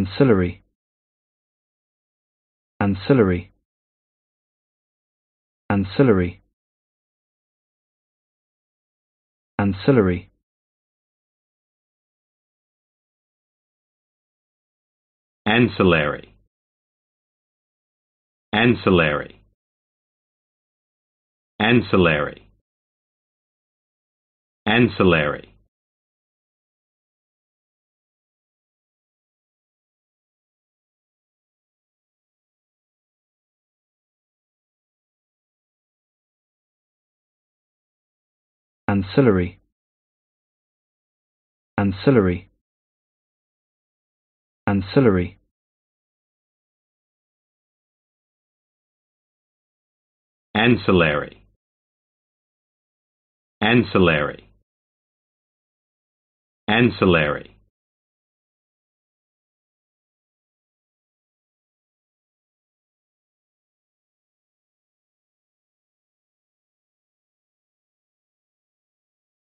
ancillary ancillary ancillary ancillary ancillary ancillary ancillary ancillary ancillary ancillary ancillary ancillary ancillary ancillary